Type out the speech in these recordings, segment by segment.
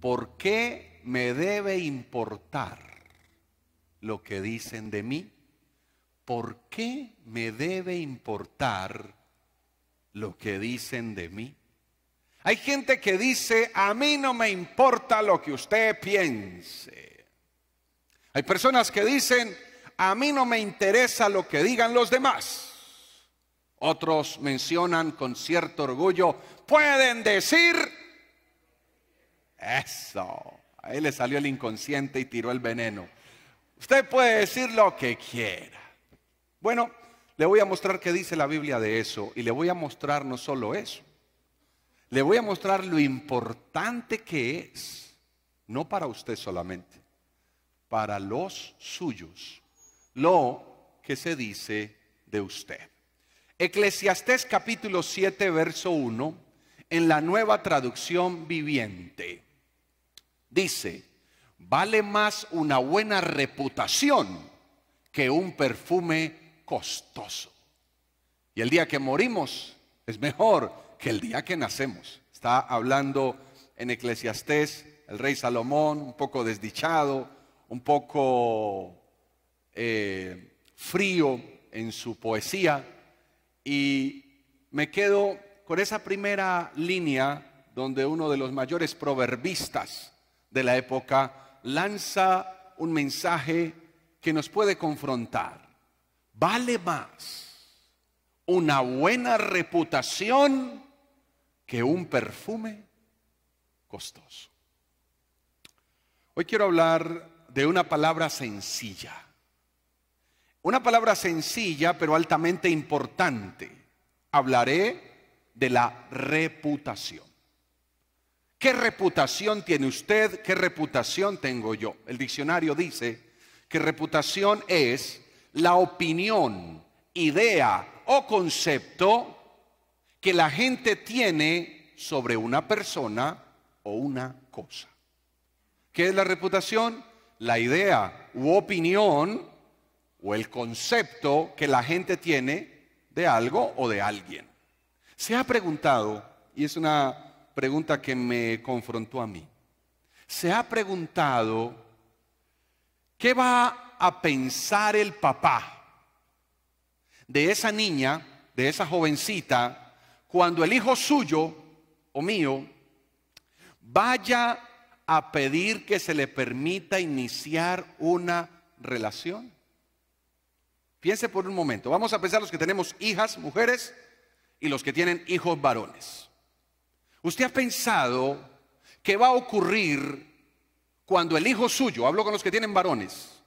¿por qué me debe importar lo que dicen de mí? ¿Por qué me debe importar lo que dicen de mí? Hay gente que dice, a mí no me importa lo que usted piense. Hay personas que dicen, a mí no me interesa lo que digan los demás. Otros mencionan con cierto orgullo, pueden decir eso. Ahí le salió el inconsciente y tiró el veneno. Usted puede decir lo que quiera. Bueno, le voy a mostrar qué dice la Biblia de eso y le voy a mostrar no solo eso. Le voy a mostrar lo importante que es, no para usted solamente, para los suyos, lo que se dice de usted. Eclesiastés capítulo 7, verso 1, en la nueva traducción viviente. Dice, vale más una buena reputación que un perfume costoso. Y el día que morimos es mejor que el día que nacemos. Está hablando en Eclesiastés el rey Salomón, un poco desdichado, un poco eh, frío en su poesía. Y me quedo con esa primera línea donde uno de los mayores proverbistas de la época, lanza un mensaje que nos puede confrontar. Vale más una buena reputación que un perfume costoso. Hoy quiero hablar de una palabra sencilla. Una palabra sencilla pero altamente importante. Hablaré de la reputación. ¿Qué reputación tiene usted? ¿Qué reputación tengo yo? El diccionario dice que reputación es la opinión, idea o concepto que la gente tiene sobre una persona o una cosa. ¿Qué es la reputación? La idea u opinión o el concepto que la gente tiene de algo o de alguien. Se ha preguntado, y es una pregunta que me confrontó a mí. ¿Se ha preguntado qué va a pensar el papá de esa niña, de esa jovencita, cuando el hijo suyo o mío vaya a pedir que se le permita iniciar una relación? Piense por un momento. Vamos a pensar los que tenemos hijas, mujeres, y los que tienen hijos varones. ¿Usted ha pensado qué va a ocurrir cuando el hijo suyo, hablo con los que tienen varones,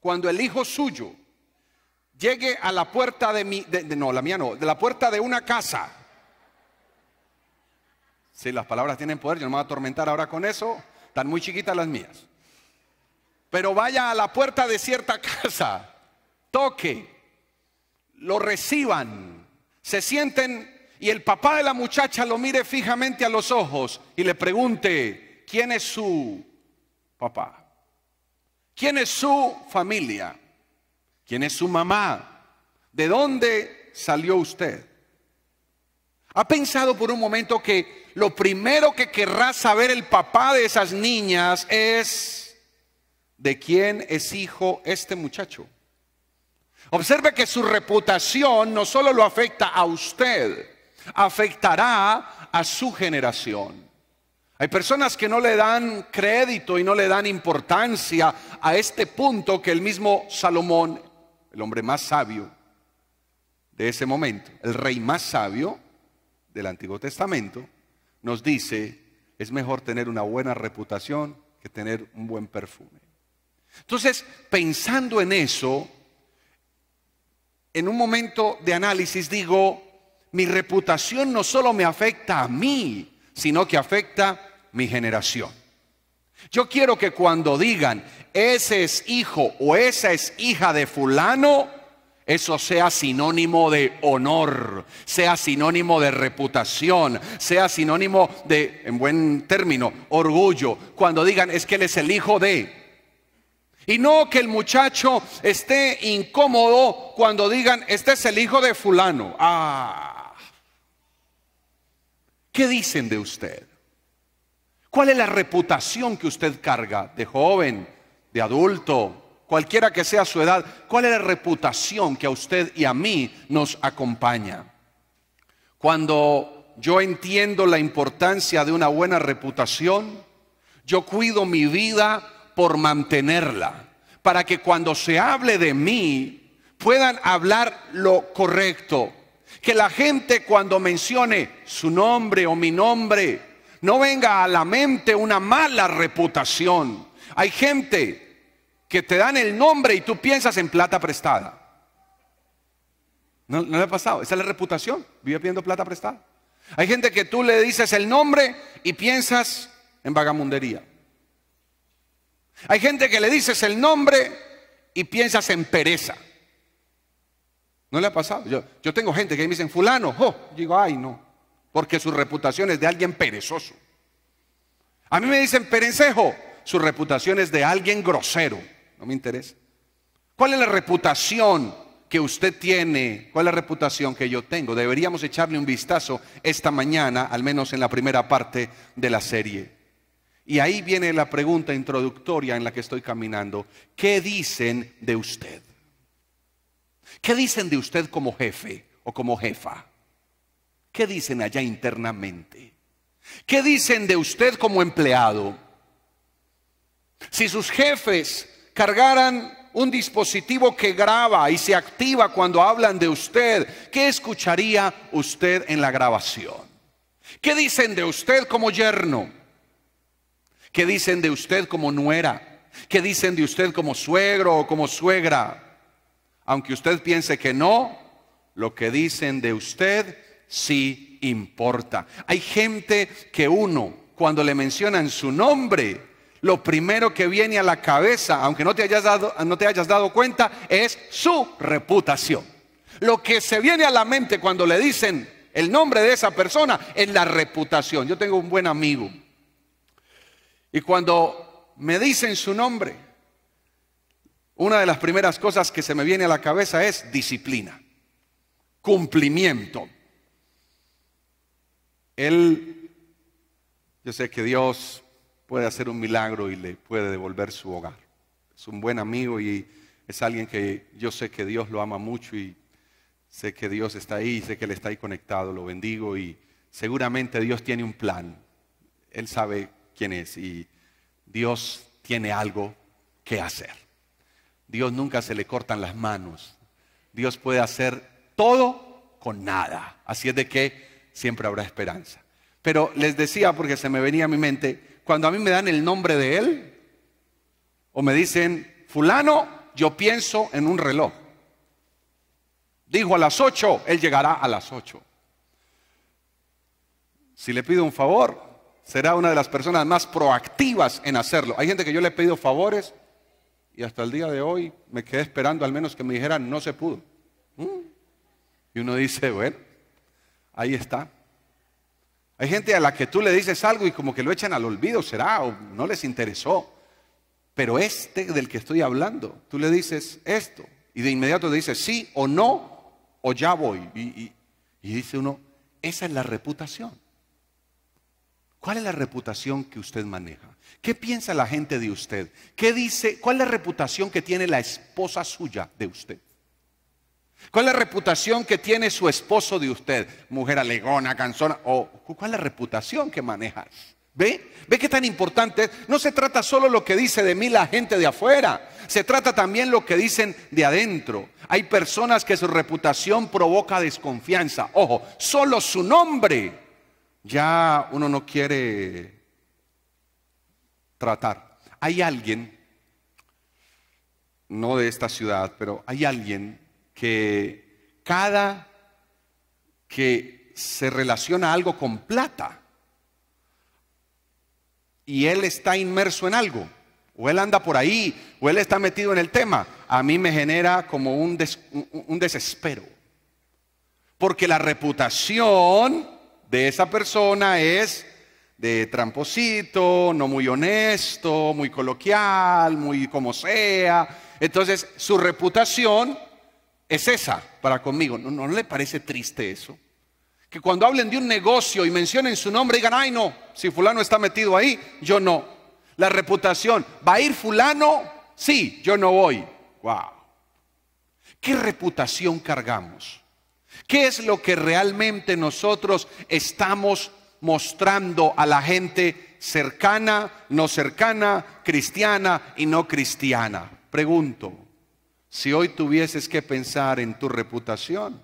cuando el hijo suyo llegue a la puerta de mi, no, la mía no, de la puerta de una casa? Si las palabras tienen poder, yo no me voy a atormentar ahora con eso, están muy chiquitas las mías. Pero vaya a la puerta de cierta casa, toque, lo reciban, se sienten y el papá de la muchacha lo mire fijamente a los ojos y le pregunte, ¿quién es su papá? ¿Quién es su familia? ¿Quién es su mamá? ¿De dónde salió usted? ¿Ha pensado por un momento que lo primero que querrá saber el papá de esas niñas es de quién es hijo este muchacho? Observe que su reputación no solo lo afecta a usted, afectará a su generación. Hay personas que no le dan crédito y no le dan importancia a este punto que el mismo Salomón, el hombre más sabio de ese momento, el rey más sabio del Antiguo Testamento, nos dice, es mejor tener una buena reputación que tener un buen perfume. Entonces, pensando en eso, en un momento de análisis digo, mi reputación no solo me afecta a mí, sino que afecta mi generación. Yo quiero que cuando digan, ese es hijo o esa es hija de fulano, eso sea sinónimo de honor, sea sinónimo de reputación, sea sinónimo de, en buen término, orgullo. Cuando digan, es que él es el hijo de... Y no que el muchacho esté incómodo cuando digan, este es el hijo de fulano. Ah, ¿Qué dicen de usted? ¿Cuál es la reputación que usted carga de joven, de adulto, cualquiera que sea su edad? ¿Cuál es la reputación que a usted y a mí nos acompaña? Cuando yo entiendo la importancia de una buena reputación, yo cuido mi vida por mantenerla, para que cuando se hable de mí puedan hablar lo correcto, que la gente cuando mencione su nombre o mi nombre, no venga a la mente una mala reputación. Hay gente que te dan el nombre y tú piensas en plata prestada. ¿No, le ha pasado? Esa es la reputación. Vive pidiendo plata prestada. Hay gente que tú le dices el nombre y piensas en vagamundería. Hay gente que le dices el nombre y piensas en pereza. ¿No le ha pasado? Yo, yo tengo gente que me dicen, fulano, yo digo, ay, no, porque su reputación es de alguien perezoso. A mí me dicen perencejo, su reputación es de alguien grosero. No me interesa. ¿Cuál es la reputación que usted tiene? ¿Cuál es la reputación que yo tengo? Deberíamos echarle un vistazo esta mañana, al menos en la primera parte de la serie. Y ahí viene la pregunta introductoria en la que estoy caminando. ¿Qué dicen de usted? ¿Qué dicen de usted como jefe o como jefa? ¿Qué dicen allá internamente? ¿Qué dicen de usted como empleado? Si sus jefes cargaran un dispositivo que graba y se activa cuando hablan de usted, ¿qué escucharía usted en la grabación? ¿Qué dicen de usted como yerno? ¿Qué dicen de usted como nuera? ¿Qué dicen de usted como suegro o como suegra? Aunque usted piense que no, lo que dicen de usted sí importa. Hay gente que uno, cuando le mencionan su nombre, lo primero que viene a la cabeza, aunque no te hayas dado, no te hayas dado cuenta, es su reputación. Lo que se viene a la mente cuando le dicen el nombre de esa persona es la reputación. Yo tengo un buen amigo. Y cuando me dicen su nombre, una de las primeras cosas que se me viene a la cabeza es disciplina, cumplimiento. Él, yo sé que Dios puede hacer un milagro y le puede devolver su hogar. Es un buen amigo y es alguien que yo sé que Dios lo ama mucho y sé que Dios está ahí, sé que Él está ahí conectado, lo bendigo y seguramente Dios tiene un plan. Él sabe quién es y Dios tiene algo que hacer. Dios nunca se le cortan las manos. Dios puede hacer todo con nada. Así es de que siempre habrá esperanza. Pero les decía, porque se me venía a mi mente, cuando a mí me dan el nombre de Él, o me dicen, fulano, yo pienso en un reloj. Dijo a las 8, Él llegará a las 8. Si le pido un favor, será una de las personas más proactivas en hacerlo. Hay gente que yo le he pedido favores y hasta el día de hoy me quedé esperando al menos que me dijeran no se pudo. Mm. Y uno dice, bueno, ahí está. Hay gente a la que tú le dices algo y como que lo echan al olvido, será, o no les interesó. Pero este del que estoy hablando, tú le dices esto y de inmediato te dices sí o no o ya voy. y dice uno, esa es la reputación. ¿Cuál es la reputación que usted maneja? ¿Qué piensa la gente de usted? ¿Qué dice? ¿Cuál es la reputación que tiene la esposa suya de usted? ¿Cuál es la reputación que tiene su esposo de usted? Mujer alegona, canzona. O, ¿Cuál es la reputación que manejas? ¿Ve? ¿Ve qué tan importante No se trata solo lo que dice de mí la gente de afuera, se trata también lo que dicen de adentro. Hay personas que su reputación provoca desconfianza. Ojo, solo su nombre ya uno no quiere tratar. Hay alguien, no de esta ciudad, pero hay alguien que cada que se relaciona algo con plata y él está inmerso en algo, o él anda por ahí, o él está metido en el tema, a mí me genera como un, desespero. Porque la reputación de esa persona es de tramposito, no muy honesto, muy coloquial, muy como sea. Entonces, su reputación es esa para conmigo. ¿No, le parece triste eso? Que cuando hablen de un negocio y mencionen su nombre, digan, ay no, si fulano está metido ahí, yo no. La reputación, ¿va a ir fulano? Sí, yo no voy. Wow. ¿Qué reputación cargamos? ¿Qué es lo que realmente nosotros estamos mostrando a la gente cercana, no cercana, cristiana y no cristiana? Pregunto, si hoy tuvieses que pensar en tu reputación,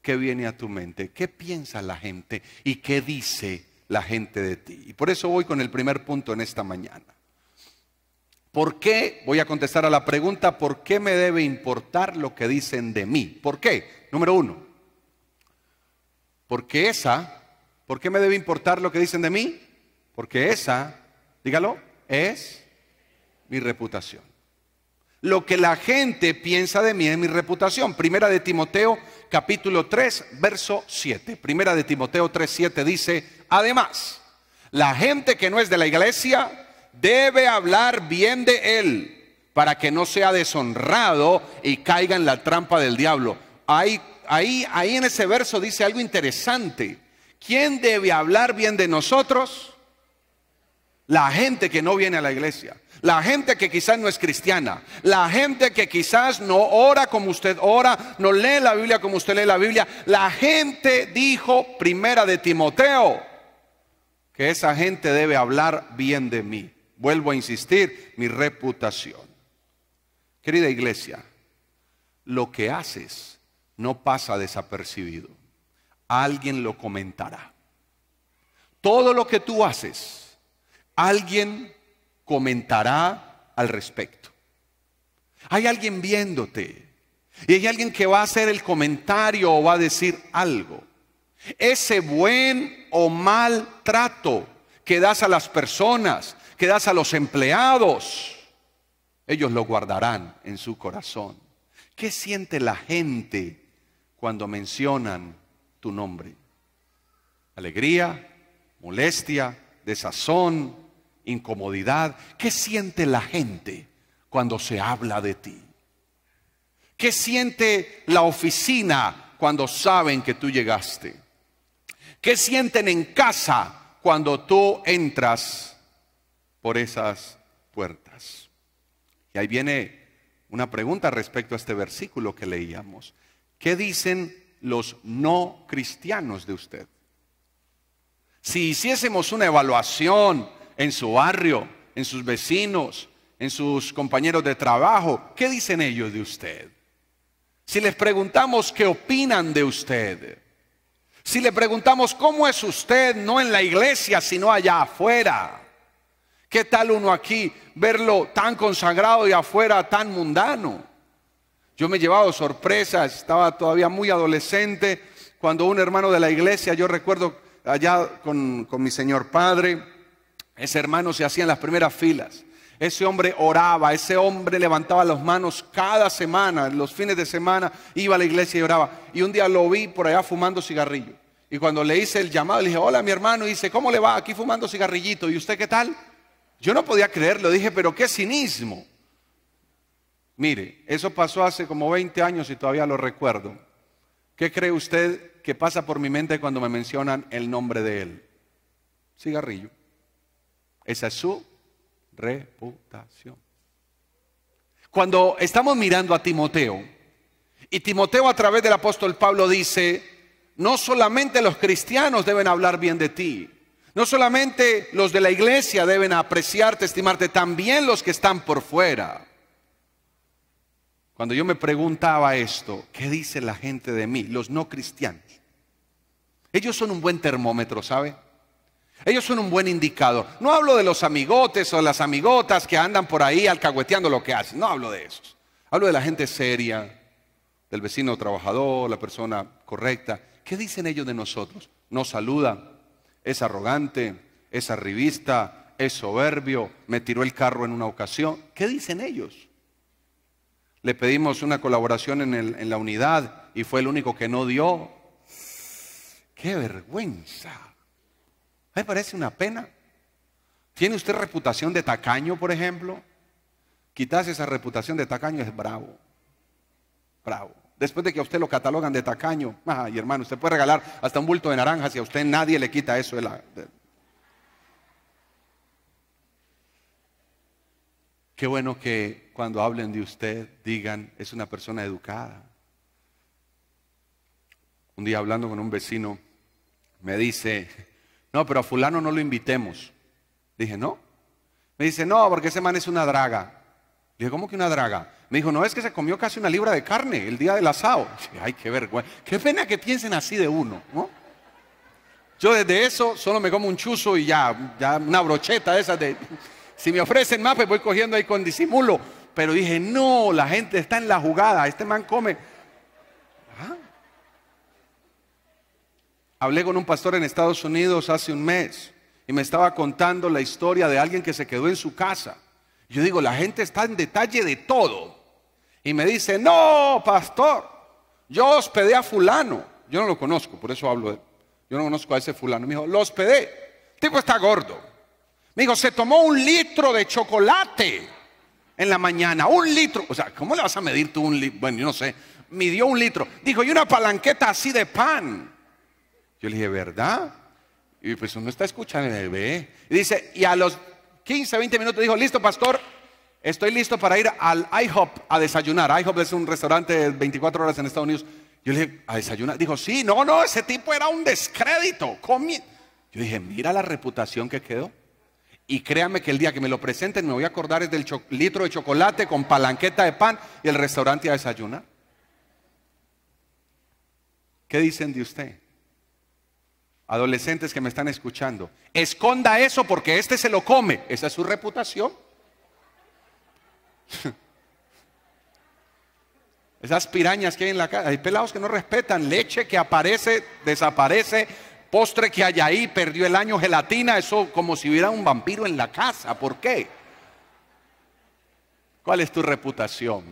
¿qué viene a tu mente? ¿Qué piensa la gente y qué dice la gente de ti? Y por eso voy con el primer punto en esta mañana. ¿Por qué? Voy a contestar a la pregunta, ¿por qué me debe importar lo que dicen de mí? ¿Por qué? Número uno, porque esa, ¿por qué me debe importar lo que dicen de mí? Porque esa, dígalo, es mi reputación. Lo que la gente piensa de mí es mi reputación. Primera de Timoteo, capítulo 3, verso 7. Primera de Timoteo 3, 7 dice, además, la gente que no es de la iglesia debe hablar bien de él para que no sea deshonrado y caiga en la trampa del diablo. Hay ahí, en ese verso dice algo interesante. ¿Quién debe hablar bien de nosotros? La gente que no viene a la iglesia, la gente que quizás no es cristiana, la gente que quizás no ora como usted ora, no lee la Biblia como usted lee la Biblia. La gente dijo, primera de Timoteo, que esa gente debe hablar bien de mí. Vuelvo a insistir, mi reputación. Querida iglesia, lo que haces no pasa desapercibido. Alguien lo comentará. Todo lo que tú haces, alguien comentará al respecto. Hay alguien viéndote y hay alguien que va a hacer el comentario o va a decir algo. Ese buen o mal trato que das a las personas, que das a los empleados, ellos lo guardarán en su corazón. ¿Qué siente la gente cuando mencionan tu nombre. Alegría, molestia, desazón, incomodidad. ¿Qué siente la gente cuando se habla de ti? ¿Qué siente la oficina cuando saben que tú llegaste? ¿Qué sienten en casa cuando tú entras por esas puertas? Y ahí viene una pregunta respecto a este versículo que leíamos. ¿Qué dicen los no cristianos de usted? Si hiciésemos una evaluación en su barrio, en sus vecinos, en sus compañeros de trabajo, ¿qué dicen ellos de usted? Si les preguntamos qué opinan de usted, si le preguntamos cómo es usted, no en la iglesia, sino allá afuera, ¿qué tal uno aquí verlo tan consagrado y afuera tan mundano? Yo me he llevado sorpresas, estaba todavía muy adolescente cuando un hermano de la iglesia, yo recuerdo allá con, mi señor padre, ese hermano se hacía en las primeras filas. Ese hombre oraba, ese hombre levantaba las manos cada semana, los fines de semana iba a la iglesia y oraba. Y un día lo vi por allá fumando cigarrillo. Y cuando le hice el llamado, le dije, hola mi hermano, y dice, ¿cómo le va aquí fumando cigarrillito? ¿Y usted qué tal? Yo no podía creerlo, dije, pero qué cinismo. Mire, eso pasó hace como 20 años y todavía lo recuerdo. ¿Qué cree usted que pasa por mi mente cuando me mencionan el nombre de él? Cigarrillo. Esa es su reputación. Cuando estamos mirando a Timoteo, y Timoteo a través del apóstol Pablo dice, no solamente los cristianos deben hablar bien de ti, no solamente los de la iglesia deben apreciarte, estimarte, también los que están por fuera. Cuando yo me preguntaba esto, ¿qué dice la gente de mí? Los no cristianos. Ellos son un buen termómetro, ¿sabe? Ellos son un buen indicador. No hablo de los amigotes o las amigotas que andan por ahí alcahueteando lo que hacen. No hablo de esos. Hablo de la gente seria, del vecino trabajador, la persona correcta. ¿Qué dicen ellos de nosotros? No saluda, es arrogante, es arribista, es soberbio, me tiró el carro en una ocasión. ¿Qué dicen ellos? Le pedimos una colaboración en, la unidad y fue el único que no dio. ¡Qué vergüenza! A mí parece una pena. ¿Tiene usted reputación de tacaño, por ejemplo? Quizás esa reputación de tacaño es bravo. Bravo. Después de que a usted lo catalogan de tacaño, ay hermano, usted puede regalar hasta un bulto de naranjas y a usted nadie le quita eso de la, Qué bueno que cuando hablen de usted digan, es una persona educada. Un día hablando con un vecino, me dice, no, pero a fulano no lo invitemos. Dije, no. Me dice, no, porque ese man es una draga. dije, ¿cómo que una draga? Me dijo, no, es que se comió casi una libra de carne el día del asado. Dije, Ay, qué vergüenza. Qué pena que piensen así de uno, ¿no? Yo desde eso solo me como un chuzo y ya, ya una brocheta esa de... Si me ofrecen más, pues voy cogiendo ahí con disimulo. Pero dije, no, la gente está en la jugada, este man come. Ah. Hablé con un pastor en Estados Unidos hace un mes y me estaba contando la historia de alguien que se quedó en su casa. Yo digo, la gente está en detalle de todo. Y me dice, no, pastor, yo hospedé a fulano. Yo no lo conozco, por eso hablo de él. Yo no conozco a ese fulano. Me dijo, lo hospedé. El tipo está gordo. Me dijo, se tomó un litro de chocolate en la mañana, un litro. O sea, ¿cómo le vas a medir tú un litro? Bueno, yo no sé. Midió un litro. Dijo, y una palanqueta así de pan. Yo le dije, ¿verdad? Y pues uno está escuchando el bebé. Y dice, y a los 15, 20 minutos dijo, listo, pastor, estoy listo para ir al IHOP a desayunar. IHOP es un restaurante de 24 horas en Estados Unidos. Yo le dije, ¿a desayunar? Dijo, sí, no, no, ese tipo era un descrédito. Yo dije, mira la reputación que quedó. Y créame que el día que me lo presenten me voy a acordar es del litro de chocolate con palanqueta de pan y el restaurante a desayunar. ¿Qué dicen de usted? Adolescentes que me están escuchando, esconda eso porque este se lo come. Esa es su reputación. Esas pirañas que hay en la casa, hay pelados que no respetan, leche que aparece, desaparece, Postre que hay ahí, perdió el año gelatina, eso como si hubiera un vampiro en la casa. ¿Por qué? ¿Cuál es tu reputación?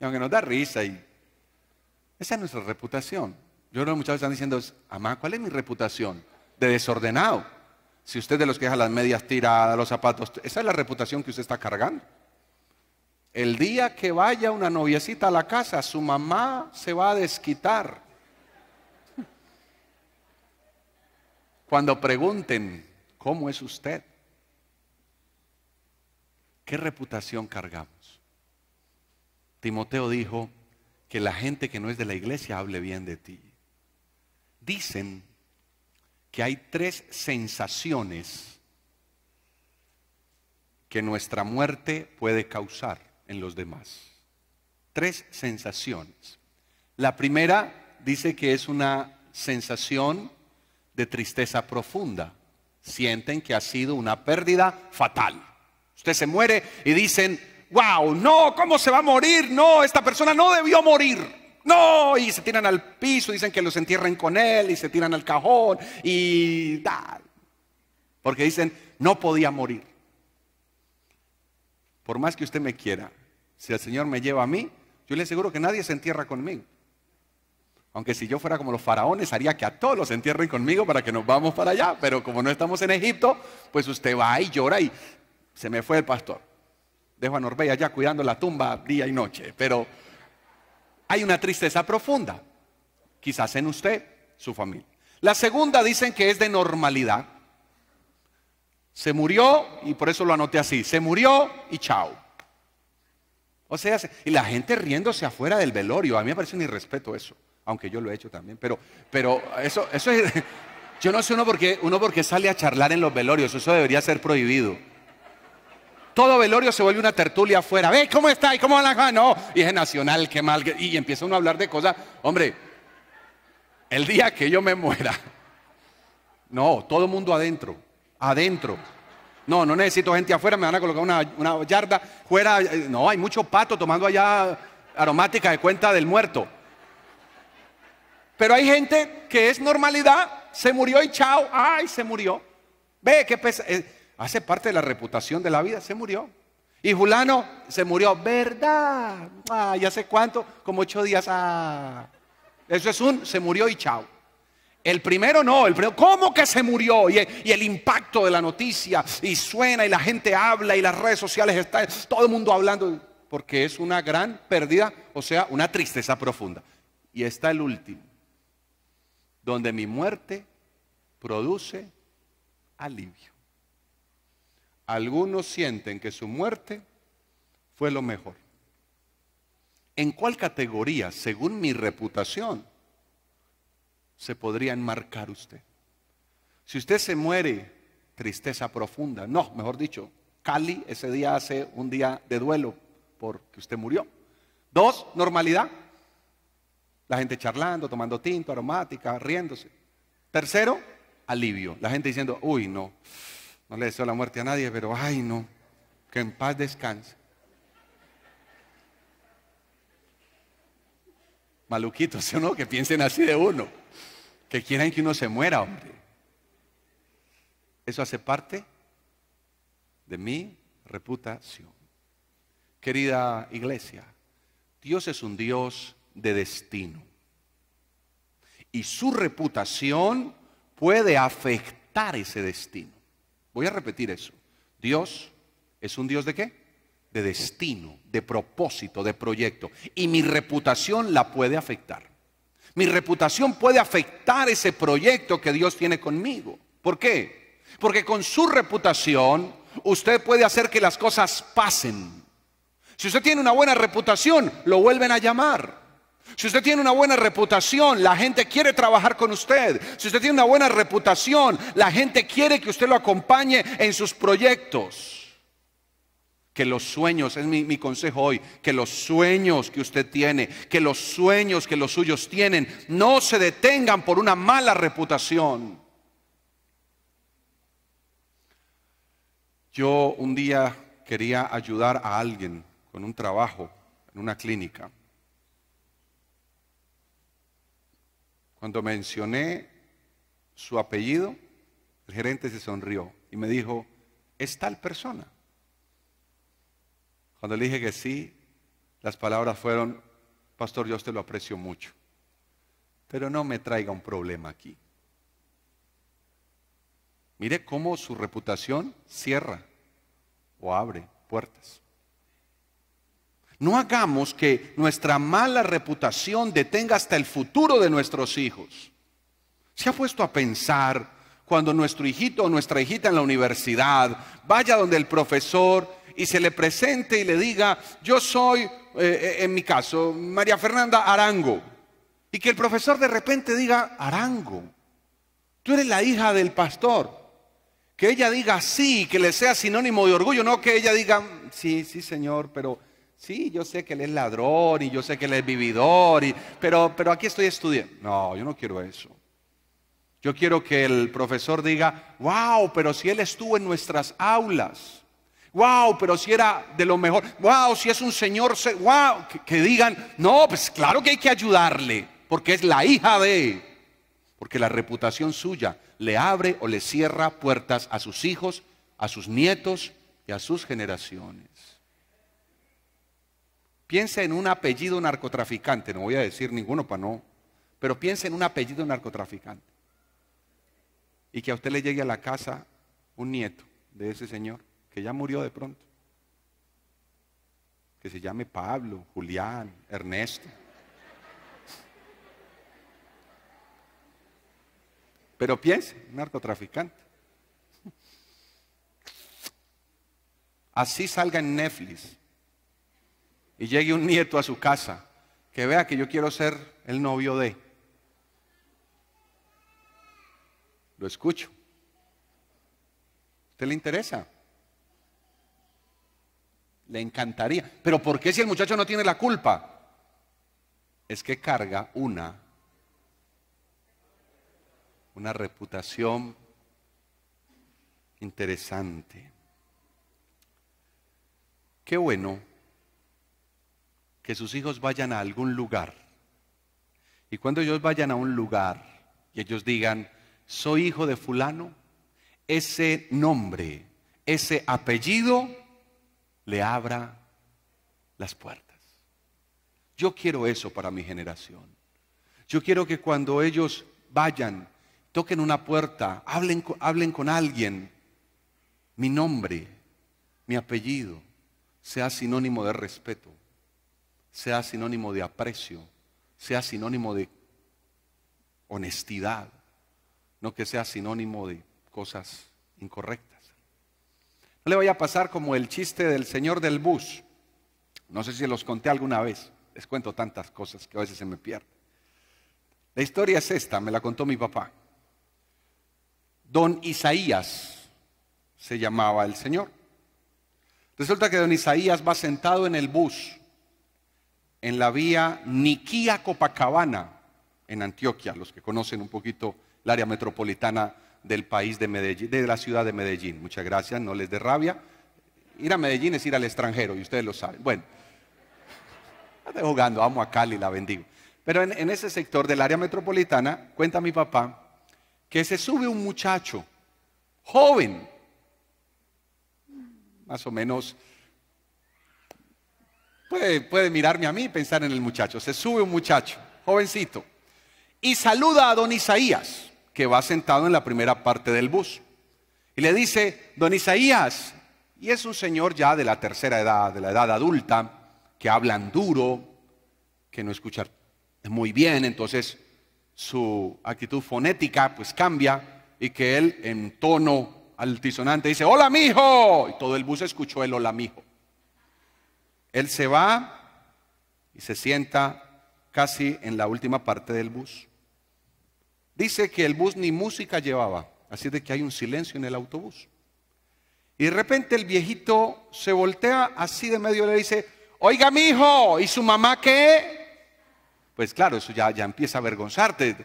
Y aunque nos da risa y esa es nuestra reputación. Yo creo que muchas veces están diciendo, mamá, ¿cuál es mi reputación? De desordenado. Si usted de los que deja las medias tiradas, los zapatos, esa es la reputación que usted está cargando. El día que vaya una noviecita a la casa, su mamá se va a desquitar. Cuando pregunten, ¿cómo es usted? ¿Qué reputación cargamos? Timoteo dijo que la gente que no es de la iglesia hable bien de ti. Dicen que hay tres sensaciones que nuestra muerte puede causar en los demás. Tres sensaciones. La primera dice que es una sensación de tristeza profunda. Sienten que ha sido una pérdida fatal. Usted se muere y dicen, wow, no, ¿cómo se va a morir? No, esta persona no debió morir. No, y se tiran al piso, dicen que los entierren con él y se tiran al cajón y tal, Porque dicen, no podía morir. Por más que usted me quiera, si el Señor me lleva a mí, yo le aseguro que nadie se entierra conmigo. Aunque si yo fuera como los faraones, haría que a todos los entierren conmigo para que nos vamos para allá. Pero como no estamos en Egipto, pues usted va y llora y se me fue el pastor. Dejo a Norbey ya cuidando la tumba día y noche. Pero hay una tristeza profunda, quizás en usted, su familia. La segunda dicen que es de normalidad. Se murió, y por eso lo anoté así, se murió y chao. O sea, y la gente riéndose afuera del velorio, a mí me parece un irrespeto eso aunque yo lo he hecho también, pero, pero eso, eso es, yo no sé uno porque uno porque sale a charlar en los velorios, eso debería ser prohibido. Todo velorio se vuelve una tertulia afuera. ¿Ve cómo está? ¿Y cómo van la No, y es nacional, qué mal. Y empieza uno a hablar de cosas. Hombre, el día que yo me muera. No, todo mundo adentro. Adentro. No, no necesito gente afuera, me van a colocar una, una yarda. Fuera, eh, no, hay mucho pato tomando allá aromática de cuenta del muerto. Pero hay gente que es normalidad, se murió y chao, ay, se murió. Ve, que pesa. Eh, hace parte de la reputación de la vida, se murió. Y Julano se murió, ¿verdad? Ay, hace cuánto, como ocho días. Ah. Eso es un se murió y chao. El primero no, el primero, ¿cómo que se murió? Y el, impacto de la noticia, y suena, y la gente habla, y las redes sociales están, todo el mundo hablando, porque es una gran pérdida, o sea, una tristeza profunda. Y está el último, donde mi muerte produce alivio. Algunos sienten que su muerte fue lo mejor. ¿En cuál categoría, según mi reputación, se podría enmarcar usted? Si usted se muere, tristeza profunda, no, mejor dicho, Cali ese día hace un día de duelo porque usted murió. Dos, normalidad, la gente charlando, tomando tinto, aromática, riéndose. Tercero, alivio. La gente diciendo, uy, no, no le deseo la muerte a nadie, pero ay, no, que en paz descanse. Maluquitos, o no? Que piensen así de uno. Que quieren que uno se muera, hombre. Eso hace parte de mi reputación. Querida iglesia, Dios es un Dios de destino. Y su reputación puede afectar ese destino. Voy a repetir eso. Dios es un Dios de qué? De destino, de propósito, de proyecto. Y mi reputación la puede afectar. Mi reputación puede afectar ese proyecto que Dios tiene conmigo. ¿Por qué? Porque con su reputación usted puede hacer que las cosas pasen. Si usted tiene una buena reputación, lo vuelven a llamar. Si usted tiene una buena reputación, la gente quiere trabajar con usted. Si usted tiene una buena reputación, la gente quiere que usted lo acompañe en sus proyectos. Que los sueños, es mi, consejo hoy, que los sueños que usted tiene, que los sueños que los suyos tienen, no se detengan por una mala reputación. Yo un día quería ayudar a alguien con un trabajo en una clínica. Cuando mencioné su apellido, el gerente se sonrió y me dijo, es tal persona. Cuando le dije que sí, las palabras fueron, pastor, yo te lo aprecio mucho, pero no me traiga un problema aquí. Mire cómo su reputación cierra o abre puertas. No hagamos que nuestra mala reputación detenga hasta el futuro de nuestros hijos. ¿Se ha puesto a pensar cuando nuestro hijito o nuestra hijita en la universidad vaya donde el profesor y se le presente y le diga, yo soy, eh, eh, en mi caso, María Fernanda Arango? Y que el profesor de repente diga, Arango, tú eres la hija del pastor. Que ella diga sí, que le sea sinónimo de orgullo, no que ella diga, sí, sí, señor, pero Sí, yo sé que él es ladrón y yo sé que él es vividor, pero, pero aquí estoy estudiando. No, yo no quiero eso. Yo quiero que el profesor diga, wow, pero si él estuvo en nuestras aulas. Wow, pero si era de lo mejor. Wow, si es un señor. Wow, que digan, no, pues claro que hay que ayudarle, porque es la hija de. Porque la reputación suya le abre o le cierra puertas a sus hijos, a sus nietos y a sus generaciones. Piensa en un apellido narcotraficante, no voy a decir ninguno para no, pero piensa en un apellido narcotraficante. Y que a usted le llegue a la casa un nieto de ese señor, que ya murió de pronto, que se llame Pablo, Julián, Ernesto. Pero piense, narcotraficante. Así salga en Netflix, y llegue un nieto a su casa que vea que yo quiero ser el novio de. Lo escucho. ¿Usted le interesa? Le encantaría. Pero ¿por qué si el muchacho no tiene la culpa? Es que carga una una reputación interesante. Qué bueno que sus hijos vayan a algún lugar. Y cuando ellos vayan a un lugar y ellos digan, soy hijo de fulano, ese nombre, ese apellido le abra las puertas. Yo quiero eso para mi generación. Yo quiero que cuando ellos vayan, toquen una puerta, hablen, hablen con alguien, mi nombre, mi apellido sea sinónimo de respeto sea sinónimo de aprecio, sea sinónimo de honestidad, no que sea sinónimo de cosas incorrectas. No le vaya a pasar como el chiste del señor del bus. No sé si los conté alguna vez, les cuento tantas cosas que a veces se me pierden. La historia es esta, me la contó mi papá. Don Isaías se llamaba el señor. Resulta que don Isaías va sentado en el bus en la vía Niquía-Copacabana, en Antioquia, los que conocen un poquito el área metropolitana del país de Medellín, de la ciudad de Medellín. Muchas gracias, no les dé rabia. Ir a Medellín es ir al extranjero y ustedes lo saben. Bueno, estoy jugando, amo a Cali, la bendigo. Pero en ese sector del área metropolitana, cuenta mi papá, que se sube un muchacho, joven, más o menos Puede, mirarme a mí y pensar en el muchacho. Se sube un muchacho, jovencito, y saluda a don Isaías, que va sentado en la primera parte del bus. Y le dice, don Isaías, y es un señor ya de la tercera edad, de la edad adulta, que hablan duro, que no escuchan muy bien, entonces su actitud fonética pues cambia y que él en tono altisonante dice, hola mijo, y todo el bus escuchó el hola mijo. Él se va y se sienta casi en la última parte del bus. Dice que el bus ni música llevaba, así de que hay un silencio en el autobús. Y de repente el viejito se voltea así de medio y le dice, oiga mi hijo, ¿y su mamá qué? Pues claro, eso ya, ya empieza a avergonzarte.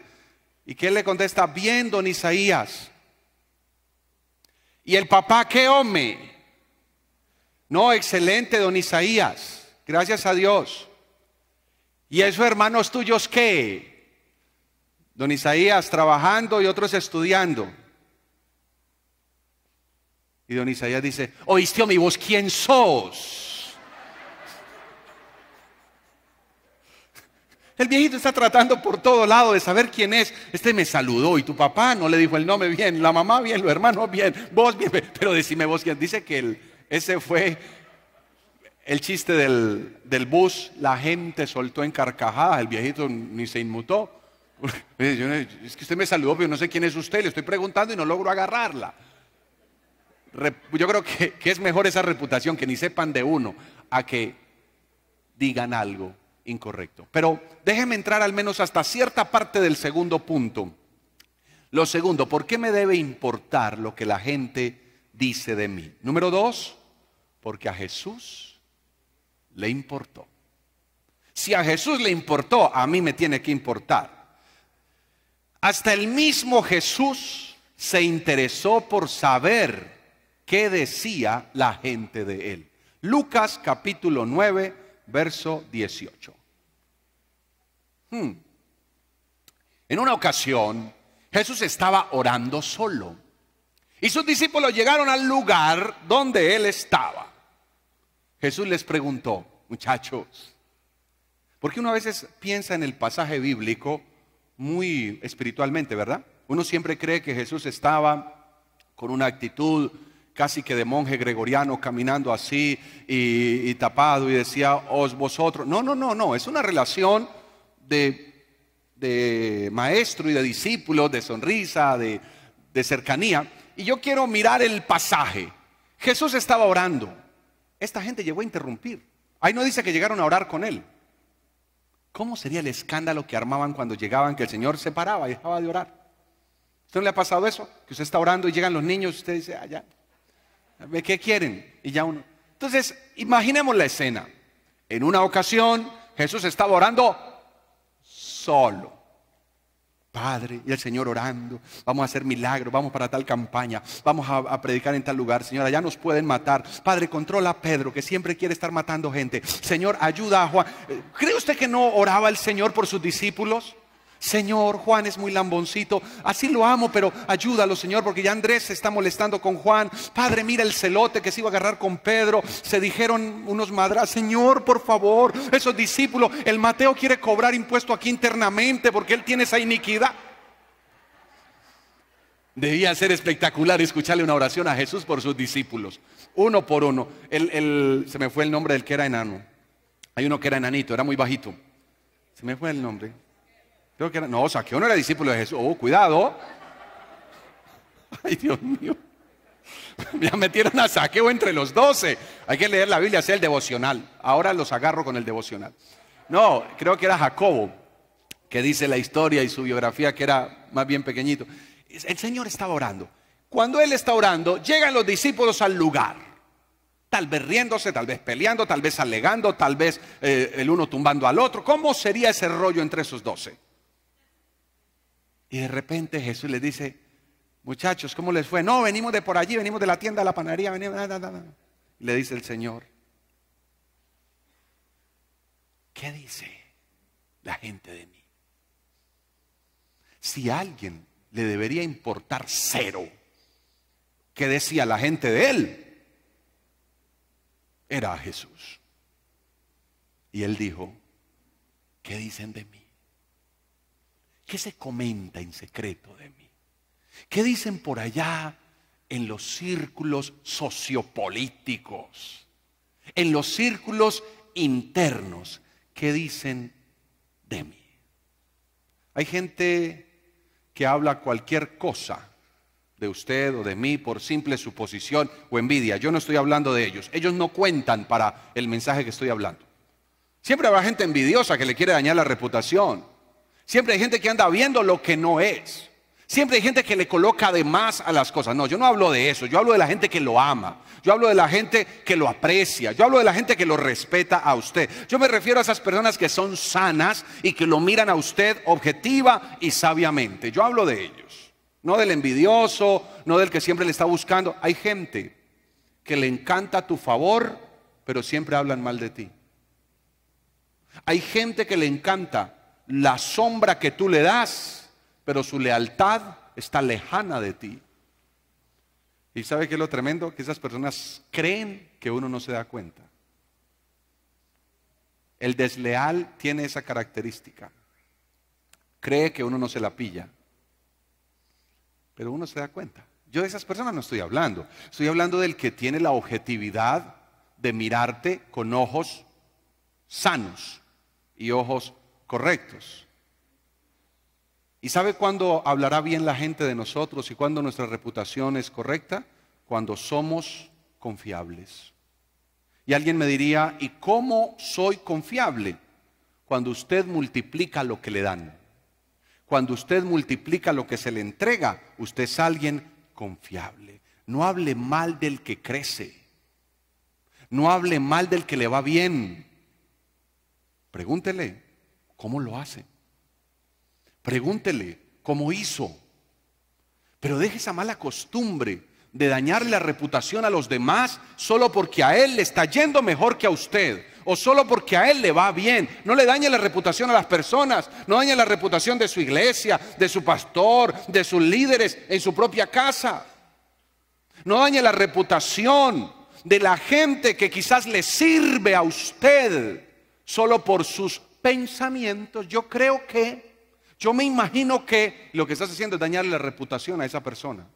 ¿Y qué le contesta? Bien, don Isaías. ¿Y el papá qué hombre? No, excelente, don Isaías. Gracias a Dios. ¿Y esos hermanos tuyos qué? Don Isaías trabajando y otros estudiando. Y don Isaías dice, oíste a mi voz, ¿quién sos? El viejito está tratando por todo lado de saber quién es. Este me saludó y tu papá no le dijo el nombre bien, la mamá bien, los hermanos bien, vos bien, pero decime vos quién. Dice que el, ese fue el chiste del, bus. La gente soltó en carcajadas, el viejito ni se inmutó. es que usted me saludó, pero no sé quién es usted, le estoy preguntando y no logro agarrarla. Yo creo que, que es mejor esa reputación, que ni sepan de uno, a que digan algo incorrecto. Pero déjeme entrar al menos hasta cierta parte del segundo punto. Lo segundo, ¿por qué me debe importar lo que la gente dice de mí? Número dos, porque a Jesús le importó. Si a Jesús le importó, a mí me tiene que importar. Hasta el mismo Jesús se interesó por saber qué decía la gente de él. Lucas capítulo 9, verso 18. Hmm. En una ocasión, Jesús estaba orando solo. Y sus discípulos llegaron al lugar donde él estaba. Jesús les preguntó, muchachos, porque uno a veces piensa en el pasaje bíblico muy espiritualmente, ¿verdad? Uno siempre cree que Jesús estaba con una actitud casi que de monje gregoriano caminando así y, tapado y decía, os vosotros. No, no, no, no, es una relación de, de maestro y de discípulo, de sonrisa, de, de cercanía. Y yo quiero mirar el pasaje. Jesús estaba orando. Esta gente llegó a interrumpir. Ahí no dice que llegaron a orar con él. ¿Cómo sería el escándalo que armaban cuando llegaban que el Señor se paraba y dejaba de orar? ¿Usted no le ha pasado eso? Que usted está orando y llegan los niños y usted dice, ah, ¿qué quieren? Y ya uno. Entonces, imaginemos la escena. En una ocasión, Jesús estaba orando solo. Padre, y el Señor orando, vamos a hacer milagros, vamos para tal campaña, vamos a, predicar en tal lugar, Señora ya nos pueden matar. Padre, controla a Pedro, que siempre quiere estar matando gente. Señor, ayuda a Juan. Eh, ¿Cree usted que no oraba el Señor por sus discípulos? Señor, Juan es muy lamboncito, así lo amo, pero ayúdalo, Señor, porque ya Andrés se está molestando con Juan. Padre, mira el celote que se iba a agarrar con Pedro. Se dijeron unos madras, Señor, por favor, esos discípulos, el Mateo quiere cobrar impuesto aquí internamente porque él tiene esa iniquidad. Debía ser espectacular escucharle una oración a Jesús por sus discípulos, uno por uno. El, se me fue el nombre del que era enano. Hay uno que era enanito, era muy bajito. Se me fue el nombre. Creo que era, no, Saqueo no era discípulo de Jesús. Oh, cuidado. Ay, Dios mío. Ya metieron a Saqueo entre los doce. Hay que leer la Biblia, hacer el devocional. Ahora los agarro con el devocional. No, creo que era Jacobo, que dice la historia y su biografía, que era más bien pequeñito. El Señor estaba orando. Cuando Él está orando, llegan los discípulos al lugar. Tal vez riéndose, tal vez peleando, tal vez alegando, tal vez eh, el uno tumbando al otro. ¿Cómo sería ese rollo entre esos doce? Y de repente Jesús les dice, muchachos, ¿cómo les fue? No, venimos de por allí, venimos de la tienda, de la panadería, venimos... le dice el Señor, ¿qué dice la gente de mí? Si a alguien le debería importar cero qué decía la gente de él, era Jesús. Y él dijo, ¿qué dicen de mí? ¿Qué se comenta en secreto de mí? ¿Qué dicen por allá en los círculos sociopolíticos? En los círculos internos, ¿qué dicen de mí? Hay gente que habla cualquier cosa de usted o de mí por simple suposición o envidia. Yo no estoy hablando de ellos. Ellos no cuentan para el mensaje que estoy hablando. Siempre habrá gente envidiosa que le quiere dañar la reputación. Siempre hay gente que anda viendo lo que no es. Siempre hay gente que le coloca de más a las cosas. No, yo no hablo de eso. Yo hablo de la gente que lo ama. Yo hablo de la gente que lo aprecia. Yo hablo de la gente que lo respeta a usted. Yo me refiero a esas personas que son sanas y que lo miran a usted objetiva y sabiamente. Yo hablo de ellos. No del envidioso, no del que siempre le está buscando. Hay gente que le encanta tu favor, pero siempre hablan mal de ti. Hay gente que le encanta la sombra que tú le das, pero su lealtad está lejana de ti. ¿Y sabe qué es lo tremendo? Que esas personas creen que uno no se da cuenta. El desleal tiene esa característica. Cree que uno no se la pilla. Pero uno se da cuenta. Yo de esas personas no estoy hablando. Estoy hablando del que tiene la objetividad de mirarte con ojos sanos y ojos correctos. ¿Y sabe cuándo hablará bien la gente de nosotros y cuándo nuestra reputación es correcta? Cuando somos confiables. Y alguien me diría, ¿y cómo soy confiable? Cuando usted multiplica lo que le dan. Cuando usted multiplica lo que se le entrega, usted es alguien confiable. No hable mal del que crece. No hable mal del que le va bien. Pregúntele, ¿Cómo lo hace? Pregúntele cómo hizo. Pero deje esa mala costumbre de dañar la reputación a los demás solo porque a él le está yendo mejor que a usted o solo porque a él le va bien. No le dañe la reputación a las personas, no dañe la reputación de su iglesia, de su pastor, de sus líderes en su propia casa. No dañe la reputación de la gente que quizás le sirve a usted solo por sus pensamientos, yo creo que, yo me imagino que lo que estás haciendo es dañarle la reputación a esa persona,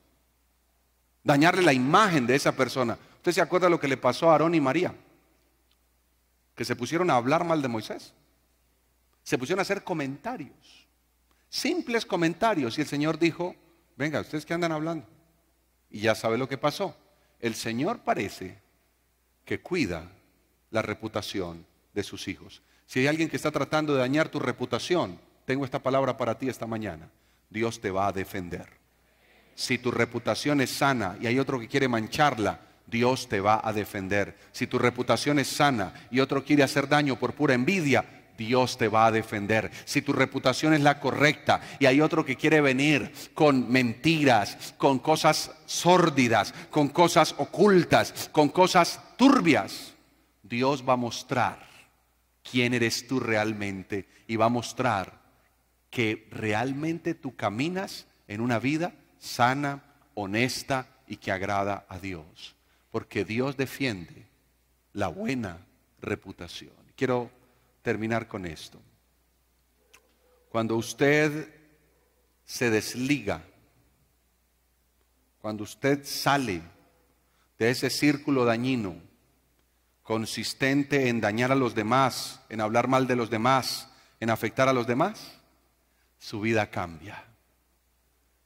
dañarle la imagen de esa persona. ¿Usted se acuerda lo que le pasó a Aarón y María? Que se pusieron a hablar mal de Moisés, se pusieron a hacer comentarios, simples comentarios, y el Señor dijo, venga, ¿ustedes que andan hablando? Y ya sabe lo que pasó. El Señor parece que cuida la reputación de sus hijos. Si hay alguien que está tratando de dañar tu reputación, tengo esta palabra para ti esta mañana. Dios te va a defender. Si tu reputación es sana y hay otro que quiere mancharla, Dios te va a defender. Si tu reputación es sana y otro quiere hacer daño por pura envidia, Dios te va a defender. Si tu reputación es la correcta y hay otro que quiere venir con mentiras, con cosas sórdidas, con cosas ocultas, con cosas turbias, Dios va a mostrar quién eres tú realmente y va a mostrar que realmente tú caminas en una vida sana, honesta y que agrada a Dios. Porque Dios defiende la buena reputación. Quiero terminar con esto. Cuando usted se desliga, cuando usted sale de ese círculo dañino, consistente en dañar a los demás, en hablar mal de los demás, en afectar a los demás, su vida cambia.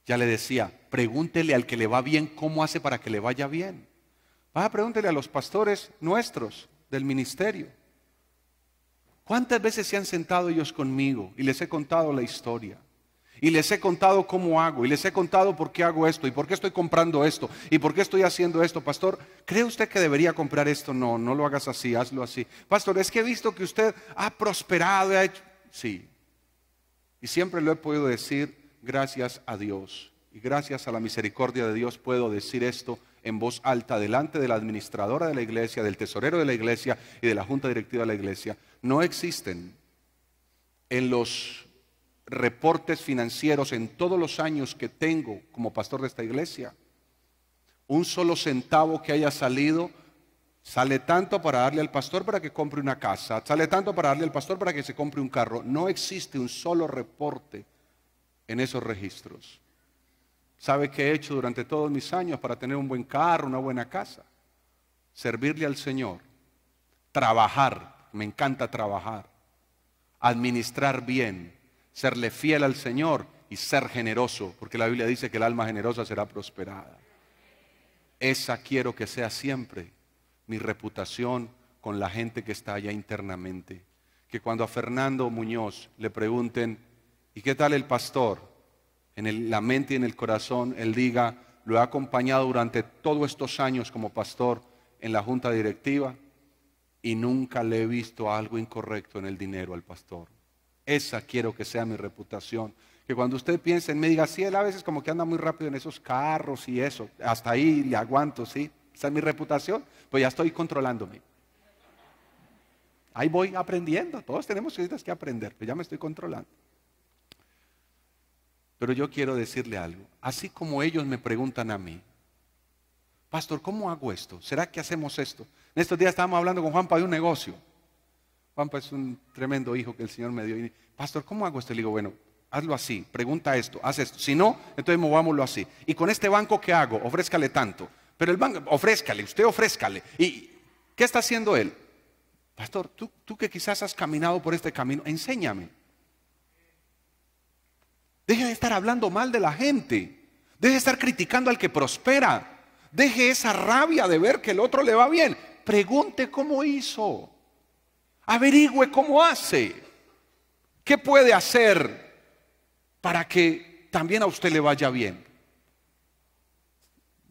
Ya le decía, pregúntele al que le va bien cómo hace para que le vaya bien. a pregúntele a los pastores nuestros del ministerio. ¿Cuántas veces se han sentado ellos conmigo y les he contado la historia? Y les he contado cómo hago, y les he contado por qué hago esto, y por qué estoy comprando esto, y por qué estoy haciendo esto. Pastor, ¿cree usted que debería comprar esto? No, no lo hagas así, hazlo así. Pastor, es que he visto que usted ha prosperado, ha hecho... Sí. Y siempre lo he podido decir gracias a Dios. Y gracias a la misericordia de Dios puedo decir esto en voz alta delante de la administradora de la iglesia, del tesorero de la iglesia y de la junta directiva de la iglesia. No existen en los reportes financieros en todos los años que tengo como pastor de esta iglesia. Un solo centavo que haya salido sale tanto para darle al pastor para que compre una casa, sale tanto para darle al pastor para que se compre un carro. No existe un solo reporte en esos registros. ¿Sabe qué he hecho durante todos mis años para tener un buen carro, una buena casa? Servirle al Señor, trabajar, me encanta trabajar, administrar bien, serle fiel al Señor y ser generoso, porque la Biblia dice que el alma generosa será prosperada. Esa quiero que sea siempre mi reputación con la gente que está allá internamente. Que cuando a Fernando Muñoz le pregunten, ¿y qué tal el pastor? En la mente y en el corazón, él diga, lo he acompañado durante todos estos años como pastor en la junta directiva y nunca le he visto algo incorrecto en el dinero al pastor. Esa quiero que sea mi reputación. Que cuando usted piense en mí, diga, sí, él a veces como que anda muy rápido en esos carros y eso, hasta ahí le aguanto, sí. Esa es mi reputación, pues ya estoy controlándome. Ahí voy aprendiendo, todos tenemos cosas que aprender, Pero ya me estoy controlando. Pero yo quiero decirle algo, así como ellos me preguntan a mí, Pastor, ¿cómo hago esto? ¿Será que hacemos esto? En estos días estábamos hablando con Juanpa de un negocio. Pampa es un tremendo hijo que el Señor me dio. Pastor, ¿cómo hago esto? Le digo, bueno, hazlo así, pregunta esto, haz esto. Si no, entonces movámoslo así. Y con este banco, ¿qué hago? Ofrézcale tanto. Pero el banco, ofrézcale, usted ofrézcale. ¿Y qué está haciendo él? Pastor, tú, tú que quizás has caminado por este camino, enséñame. Deje de estar hablando mal de la gente. Deje de estar criticando al que prospera. Deje esa rabia de ver que el otro le va bien. Pregunte cómo hizo. Averigüe cómo hace. ¿Qué puede hacer para que también a usted le vaya bien?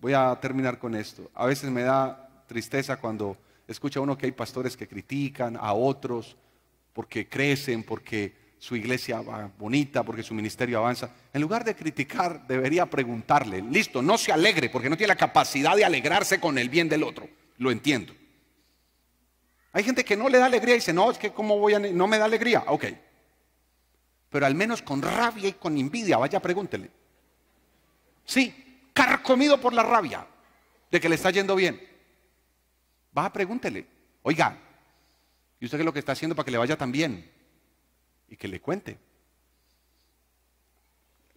Voy a terminar con esto. A veces me da tristeza cuando escucha uno que hay pastores que critican a otros porque crecen, porque su iglesia va bonita, porque su ministerio avanza. En lugar de criticar, debería preguntarle, listo, no se alegre porque no tiene la capacidad de alegrarse con el bien del otro. Lo entiendo. Hay gente que no le da alegría y dice, no, es que cómo voy a... No me da alegría. Ok. Pero al menos con rabia y con envidia, vaya, pregúntele. Sí, carcomido por la rabia de que le está yendo bien. Va, pregúntele. Oiga, ¿y usted qué es lo que está haciendo para que le vaya tan bien? Y que le cuente.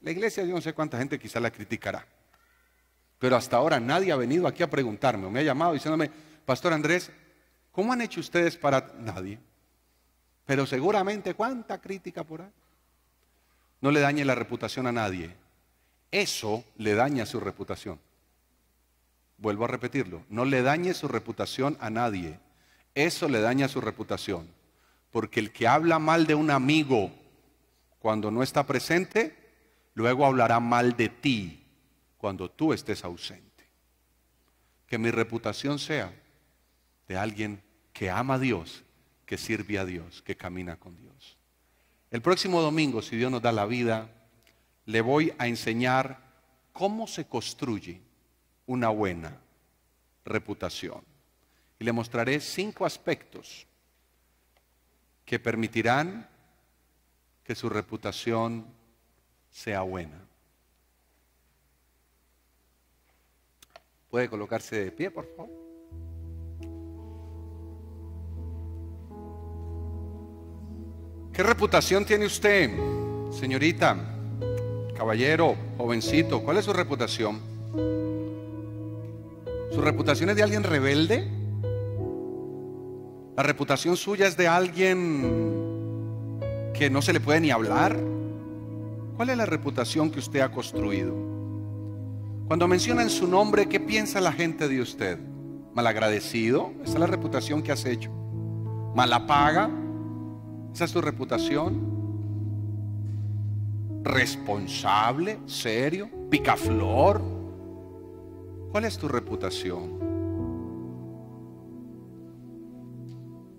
La iglesia, yo no sé cuánta gente quizá la criticará. Pero hasta ahora nadie ha venido aquí a preguntarme o me ha llamado diciéndome, Pastor Andrés, ¿Cómo han hecho ustedes para nadie? Pero seguramente cuánta crítica por ahí. No le dañe la reputación a nadie. Eso le daña su reputación. Vuelvo a repetirlo, no le dañe su reputación a nadie. Eso le daña su reputación. Porque el que habla mal de un amigo cuando no está presente, luego hablará mal de ti cuando tú estés ausente. Que mi reputación sea de alguien que ama a Dios, que sirve a Dios, que camina con Dios. El próximo domingo, si Dios nos da la vida, le voy a enseñar cómo se construye una buena reputación. Y le mostraré cinco aspectos que permitirán que su reputación sea buena. ¿Puede colocarse de pie, por favor? ¿Qué reputación tiene usted, señorita, caballero, jovencito? ¿Cuál es su reputación? ¿Su reputación es de alguien rebelde? ¿La reputación suya es de alguien que no se le puede ni hablar? ¿Cuál es la reputación que usted ha construido? Cuando mencionan su nombre, ¿qué piensa la gente de usted? ¿Malagradecido? Esa es la reputación que has hecho. Malapaga esa es tu reputación. Responsable, serio, picaflor. ¿Cuál es tu reputación?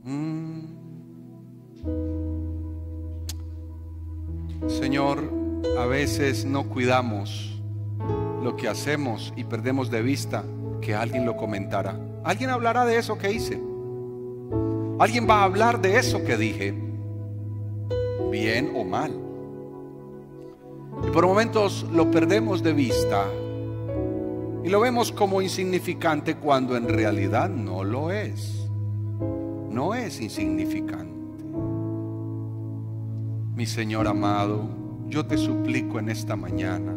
Mm. Señor, a veces no cuidamos lo que hacemos y perdemos de vista que alguien lo comentara Alguien hablará de eso que hice. Alguien va a hablar de eso que dije bien o mal. Y por momentos lo perdemos de vista y lo vemos como insignificante cuando en realidad no lo es. No es insignificante. Mi Señor amado, yo te suplico en esta mañana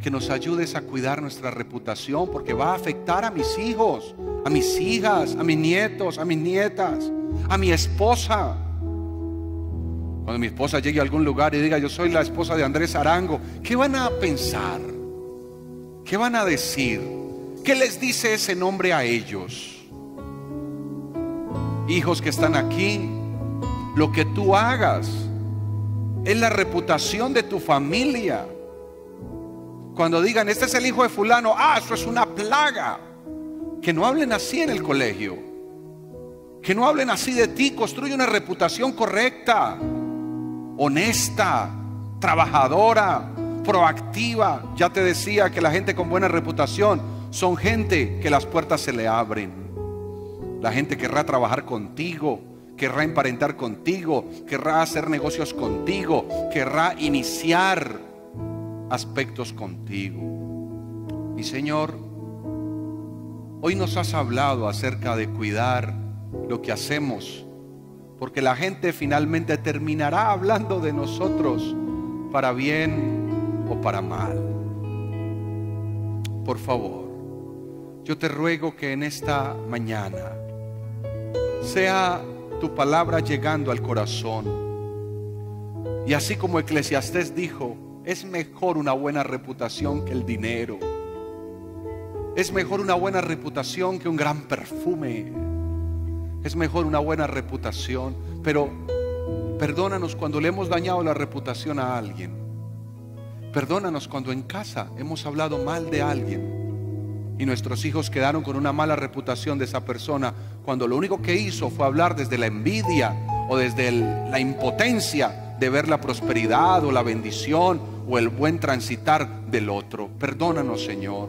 que nos ayudes a cuidar nuestra reputación porque va a afectar a mis hijos, a mis hijas, a mis nietos, a mis nietas, a mi esposa, cuando mi esposa llegue a algún lugar y diga, yo soy la esposa de Andrés Arango, ¿qué van a pensar? ¿Qué van a decir? ¿Qué les dice ese nombre a ellos? Hijos que están aquí, lo que tú hagas es la reputación de tu familia. Cuando digan, este es el hijo de fulano, ah, eso es una plaga. Que no hablen así en el colegio. Que no hablen así de ti, construye una reputación correcta honesta, trabajadora, proactiva. Ya te decía que la gente con buena reputación son gente que las puertas se le abren. La gente querrá trabajar contigo, querrá emparentar contigo, querrá hacer negocios contigo, querrá iniciar aspectos contigo. Y Señor, hoy nos has hablado acerca de cuidar lo que hacemos porque la gente finalmente terminará hablando de nosotros para bien o para mal. Por favor, yo te ruego que en esta mañana sea tu palabra llegando al corazón. Y así como Eclesiastés dijo, es mejor una buena reputación que el dinero. Es mejor una buena reputación que un gran perfume. Es mejor una buena reputación, pero perdónanos cuando le hemos dañado la reputación a alguien. Perdónanos cuando en casa hemos hablado mal de alguien y nuestros hijos quedaron con una mala reputación de esa persona cuando lo único que hizo fue hablar desde la envidia o desde la impotencia de ver la prosperidad o la bendición o el buen transitar del otro. Perdónanos, Señor.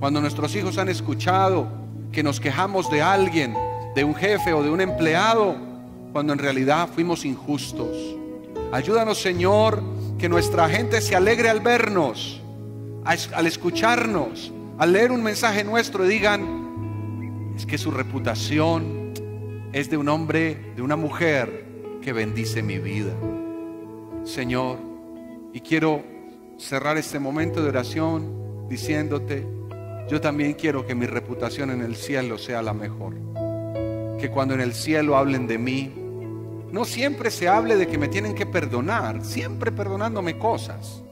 Cuando nuestros hijos han escuchado que nos quejamos de alguien de un jefe o de un empleado, cuando en realidad fuimos injustos. Ayúdanos, Señor, que nuestra gente se alegre al vernos, al escucharnos, al leer un mensaje nuestro y digan, es que su reputación es de un hombre, de una mujer que bendice mi vida. Señor, y quiero cerrar este momento de oración diciéndote, yo también quiero que mi reputación en el cielo sea la mejor que cuando en el cielo hablen de mí, no siempre se hable de que me tienen que perdonar, siempre perdonándome cosas.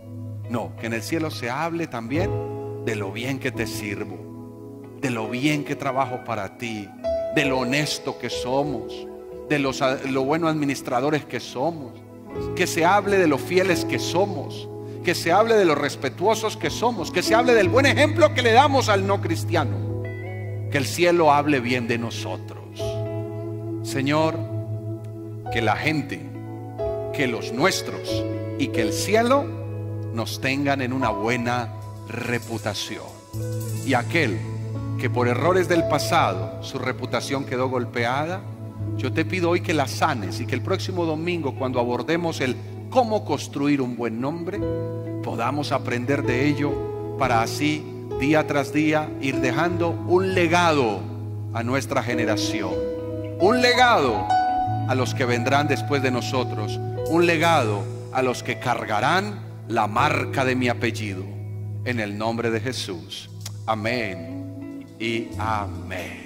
No, que en el cielo se hable también de lo bien que te sirvo, de lo bien que trabajo para ti, de lo honesto que somos, de los, lo buenos administradores que somos, que se hable de lo fieles que somos, que se hable de lo respetuosos que somos, que se hable del buen ejemplo que le damos al no cristiano, que el cielo hable bien de nosotros. Señor, que la gente, que los nuestros y que el cielo nos tengan en una buena reputación. Y aquel que por errores del pasado su reputación quedó golpeada, yo te pido hoy que la sanes y que el próximo domingo cuando abordemos el cómo construir un buen nombre, podamos aprender de ello para así día tras día ir dejando un legado a nuestra generación un legado a los que vendrán después de nosotros, un legado a los que cargarán la marca de mi apellido. En el nombre de Jesús. Amén y amén.